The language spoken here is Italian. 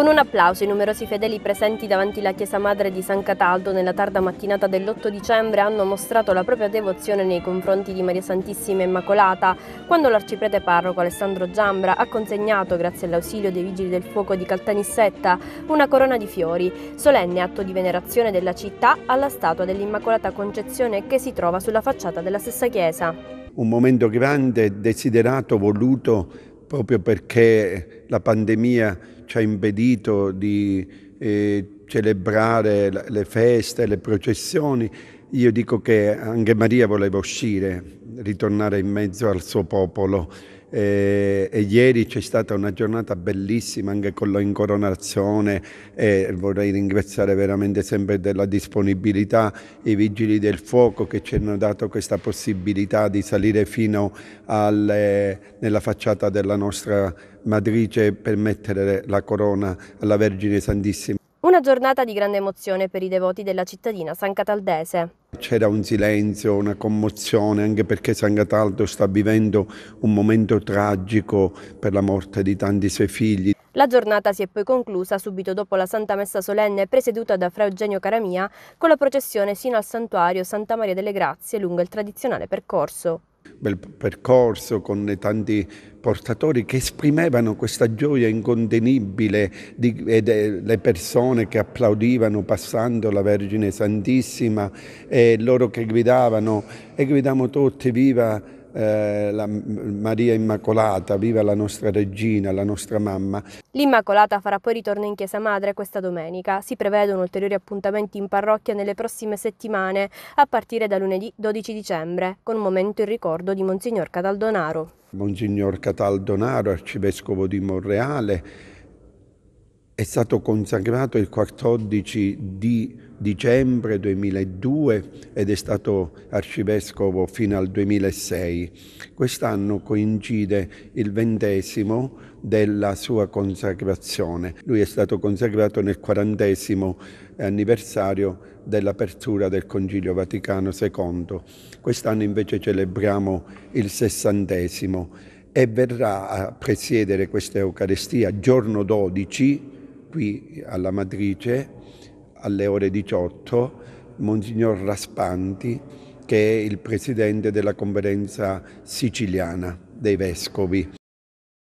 Con un applauso i numerosi fedeli presenti davanti la chiesa madre di San Cataldo nella tarda mattinata dell'8 dicembre hanno mostrato la propria devozione nei confronti di Maria Santissima Immacolata quando l'arciprete parroco Alessandro Giambra ha consegnato, grazie all'ausilio dei Vigili del Fuoco di Caltanissetta, una corona di fiori, solenne atto di venerazione della città alla statua dell'Immacolata Concezione che si trova sulla facciata della stessa chiesa. Un momento grande, desiderato, voluto proprio perché la pandemia ci ha impedito di eh, celebrare le feste, le processioni, io dico che anche Maria voleva uscire, ritornare in mezzo al suo popolo e, eh, e ieri c'è stata una giornata bellissima anche con l'incoronazione e vorrei ringraziare veramente sempre della disponibilità i vigili del fuoco che ci hanno dato questa possibilità di salire fino alle, nella facciata della nostra matrice per mettere la corona alla Vergine Santissima. Una giornata di grande emozione per i devoti della cittadina San Cataldese. C'era un silenzio, una commozione, anche perché San Cataldo sta vivendo un momento tragico per la morte di tanti suoi figli. La giornata si è poi conclusa subito dopo la Santa Messa Solenne presieduta da Fra Eugenio Caramia con la processione sino al santuario Santa Maria delle Grazie lungo il tradizionale percorso. Bel percorso con tanti portatori che esprimevano questa gioia incontenibile delle persone che applaudivano passando la Vergine Santissima e loro che gridavano e gridavano tutti viva eh, la Maria Immacolata, viva la nostra regina, la nostra mamma. L'Immacolata farà poi ritorno in Chiesa Madre questa domenica. Si prevedono ulteriori appuntamenti in parrocchia nelle prossime settimane, a partire da lunedì 12 dicembre, con un momento in ricordo di Monsignor Cataldonaro. Monsignor Cataldonaro, arcivescovo di Monreale, è stato consacrato il 14 di dicembre 2002 ed è stato arcivescovo fino al 2006. Quest'anno coincide il ventesimo della sua consacrazione. Lui è stato consacrato nel quarantesimo anniversario dell'apertura del Concilio Vaticano II. Quest'anno invece celebriamo il sessantesimo e verrà a presiedere questa Eucaristia giorno 12 qui alla Matrice alle ore 18 Monsignor Raspanti, che è il presidente della conferenza siciliana dei vescovi.